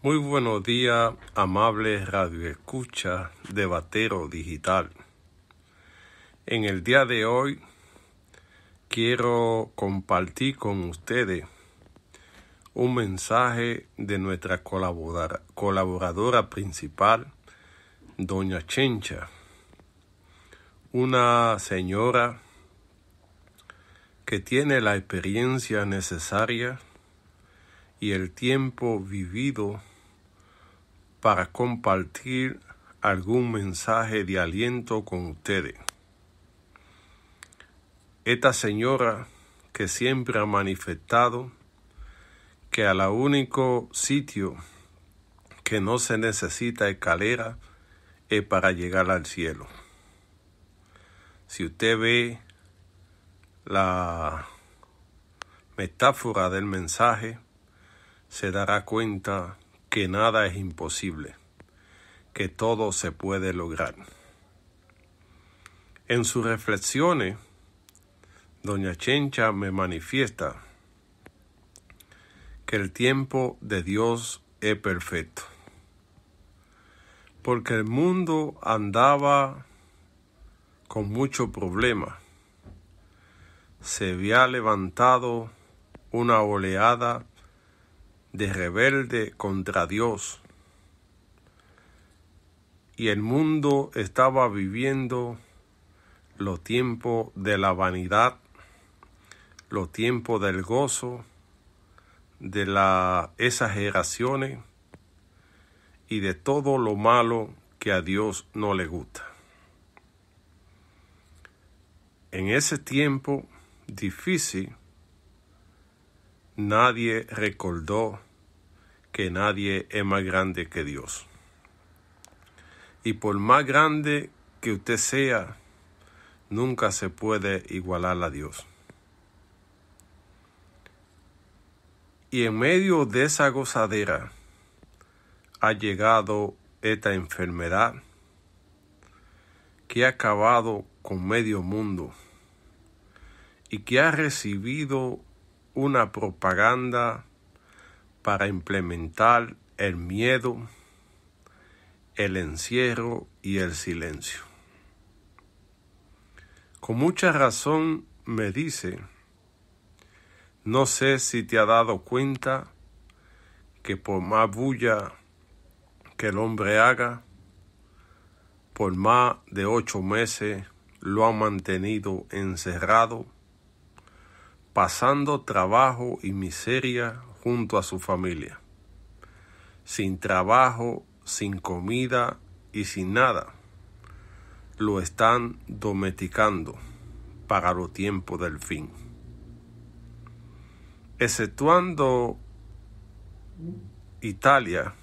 Muy buenos días, amables radioescuchas de Batero Digital. En el día de hoy quiero compartir con ustedes un mensaje de nuestra colaboradora, colaboradora principal, Doña Chencha, una señora que tiene la experiencia necesaria y el tiempo vivido para compartir algún mensaje de aliento con ustedes. Esta señora que siempre ha manifestado que la único sitio que no se necesita escalera es para llegar al cielo. Si usted ve la metáfora del mensaje, se dará cuenta que nada es imposible, que todo se puede lograr. En sus reflexiones, doña Chencha me manifiesta que el tiempo de Dios es perfecto, porque el mundo andaba con mucho problema. Se había levantado una oleada de rebelde contra Dios. Y el mundo estaba viviendo los tiempos de la vanidad, los tiempos del gozo, de las exageraciones y de todo lo malo que a Dios no le gusta. En ese tiempo difícil, Nadie recordó que nadie es más grande que Dios. Y por más grande que usted sea, nunca se puede igualar a Dios. Y en medio de esa gozadera ha llegado esta enfermedad que ha acabado con medio mundo y que ha recibido una propaganda para implementar el miedo, el encierro y el silencio. Con mucha razón me dice, no sé si te ha dado cuenta que por más bulla que el hombre haga, por más de ocho meses lo ha mantenido encerrado pasando trabajo y miseria junto a su familia, sin trabajo, sin comida y sin nada. Lo están domesticando para los tiempo del fin. Exceptuando Italia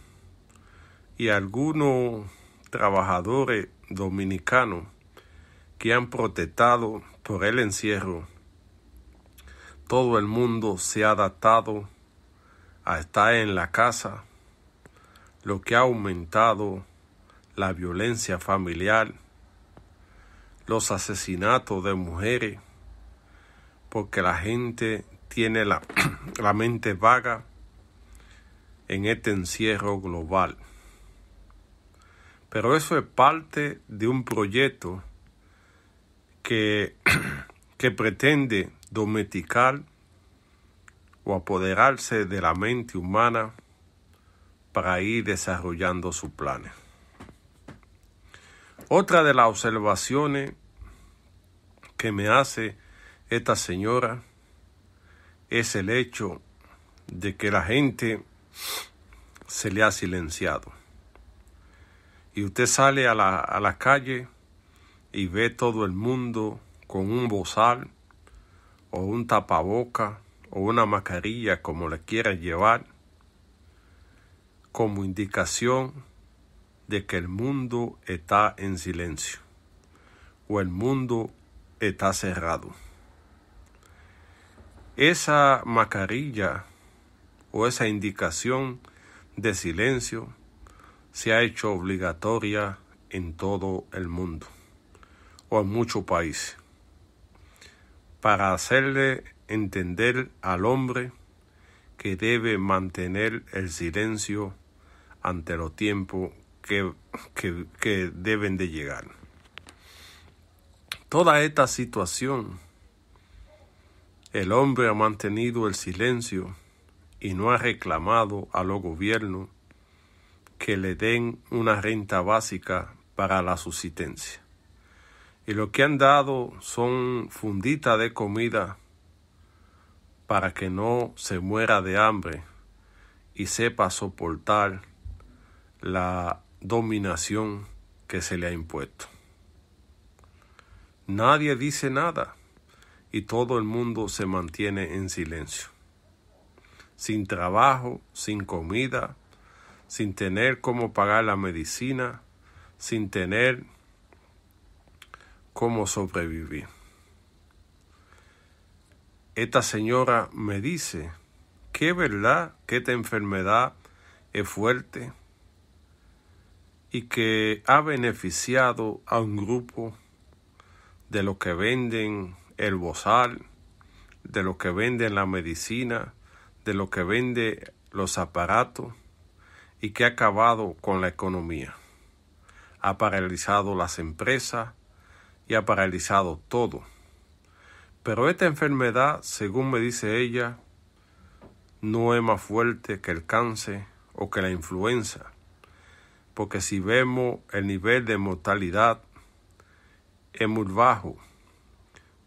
y algunos trabajadores dominicanos que han protestado por el encierro todo el mundo se ha adaptado a estar en la casa, lo que ha aumentado la violencia familiar, los asesinatos de mujeres, porque la gente tiene la, mente vaga en este encierro global. Pero eso es parte de un proyecto que que pretende domesticar o apoderarse de la mente humana para ir desarrollando sus planes. Otra de las observaciones que me hace esta señora es el hecho de que la gente se le ha silenciado. Y usted sale a la, a la calle y ve todo el mundo con un bozal o un tapaboca o una mascarilla como le quieran llevar como indicación de que el mundo está en silencio o el mundo está cerrado. Esa mascarilla o esa indicación de silencio se ha hecho obligatoria en todo el mundo o en muchos países para hacerle entender al hombre que debe mantener el silencio ante los tiempos que, deben de llegar. Toda esta situación, el hombre ha mantenido el silencio y no ha reclamado a los gobiernos que le den una renta básica para la subsistencia. Y lo que han dado son funditas de comida para que no se muera de hambre y sepa soportar la dominación que se le ha impuesto. Nadie dice nada y todo el mundo se mantiene en silencio. Sin trabajo, sin comida, sin tener cómo pagar la medicina, sin tener cómo sobreviví. Esta señora me dice, ¿qué verdad que esta enfermedad es fuerte y que ha beneficiado a un grupo de los que venden el bozal, de los que venden la medicina, de los que venden los aparatos y que ha acabado con la economía, ha paralizado las empresas, y ha paralizado todo. Pero esta enfermedad, según me dice ella, no es más fuerte que el cáncer o que la influenza, porque si vemos el nivel de mortalidad es muy bajo,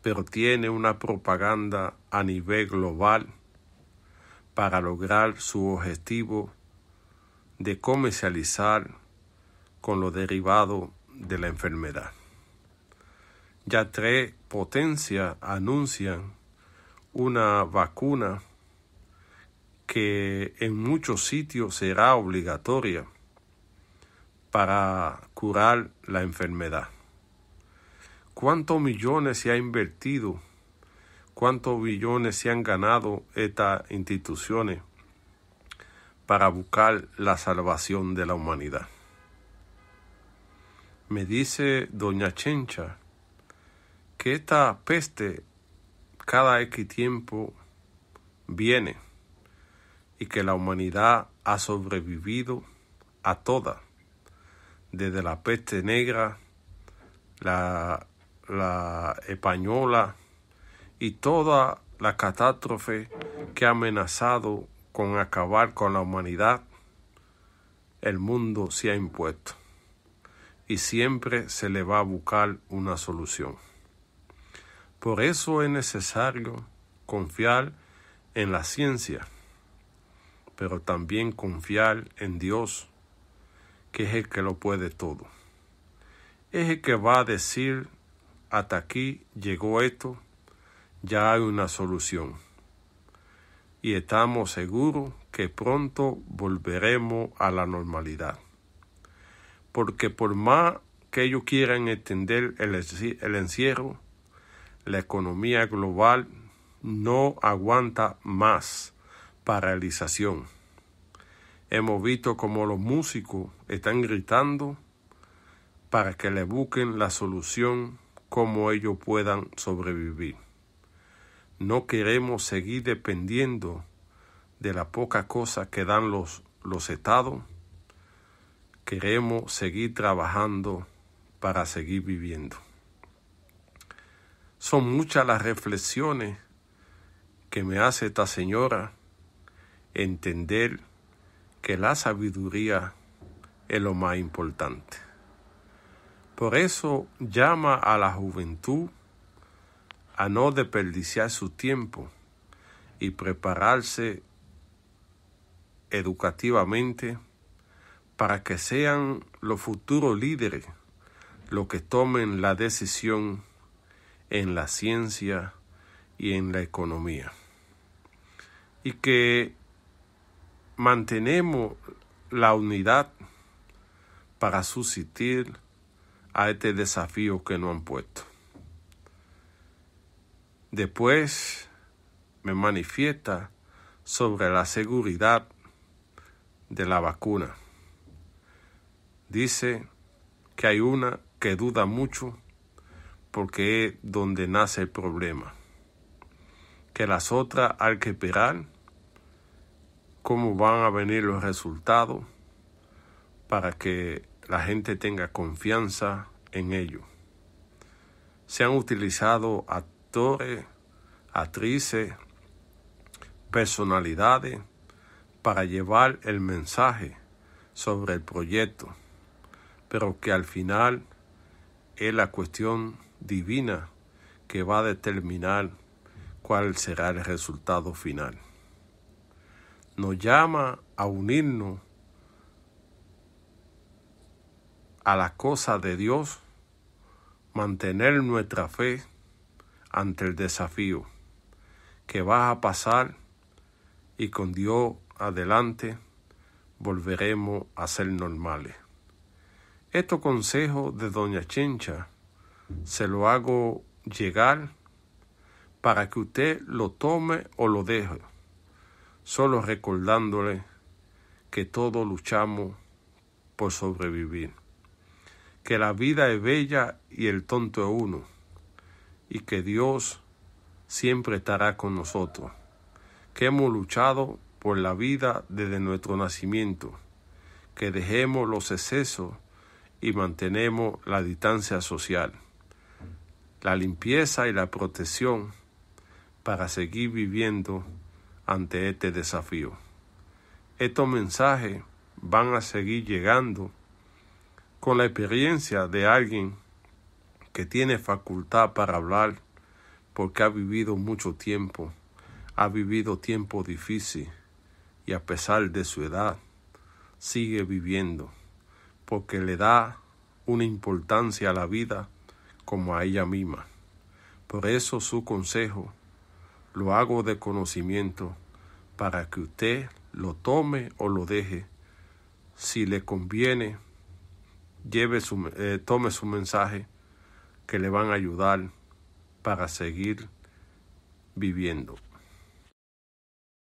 pero tiene una propaganda a nivel global para lograr su objetivo de comercializar con lo derivado de la enfermedad. Ya tres potencias anuncian una vacuna que en muchos sitios será obligatoria para curar la enfermedad. ¿Cuántos millones se ha invertido? ¿Cuántos billones se han ganado estas instituciones para buscar la salvación de la humanidad? Me dice doña Chencha esta peste cada X tiempo viene y que la humanidad ha sobrevivido a todas, desde la peste negra, la española y toda la catástrofe que ha amenazado con acabar con la humanidad, el mundo se ha impuesto y siempre se le va a buscar una solución. Por eso es necesario confiar en la ciencia, pero también confiar en Dios, que es el que lo puede todo. Es el que va a decir, hasta aquí llegó esto, ya hay una solución. Y estamos seguros que pronto volveremos a la normalidad. Porque por más que ellos quieran entender el, el encierro, la economía global no aguanta más paralización. Hemos visto como los músicos están gritando para que le busquen la solución como ellos puedan sobrevivir. No queremos seguir dependiendo de la poca cosa que dan los, los estados. Queremos seguir trabajando para seguir viviendo. Son muchas las reflexiones que me hace esta señora entender que la sabiduría es lo más importante. Por eso llama a la juventud a no desperdiciar su tiempo y prepararse educativamente para que sean los futuros líderes los que tomen la decisión en la ciencia y en la economía. Y que mantenemos la unidad para suscitar a este desafío que nos han puesto. Después me manifiesta sobre la seguridad de la vacuna. Dice que hay una que duda mucho porque es donde nace el problema. Que las otras hay que esperar cómo van a venir los resultados para que la gente tenga confianza en ello. Se han utilizado actores, actrices, personalidades para llevar el mensaje sobre el proyecto, pero que al final es la cuestión divina que va a determinar cuál será el resultado final. Nos llama a unirnos a la cosa de Dios, mantener nuestra fe ante el desafío que va a pasar y con Dios adelante volveremos a ser normales. esto consejo de Doña Chincha se lo hago llegar para que usted lo tome o lo deje, solo recordándole que todos luchamos por sobrevivir, que la vida es bella y el tonto es uno, y que Dios siempre estará con nosotros, que hemos luchado por la vida desde nuestro nacimiento, que dejemos los excesos y mantenemos la distancia social la limpieza y la protección para seguir viviendo ante este desafío. Estos mensajes van a seguir llegando con la experiencia de alguien que tiene facultad para hablar porque ha vivido mucho tiempo, ha vivido tiempo difícil y a pesar de su edad sigue viviendo porque le da una importancia a la vida como a ella misma. Por eso su consejo lo hago de conocimiento para que usted lo tome o lo deje. Si le conviene, lleve su, eh, tome su mensaje que le van a ayudar para seguir viviendo.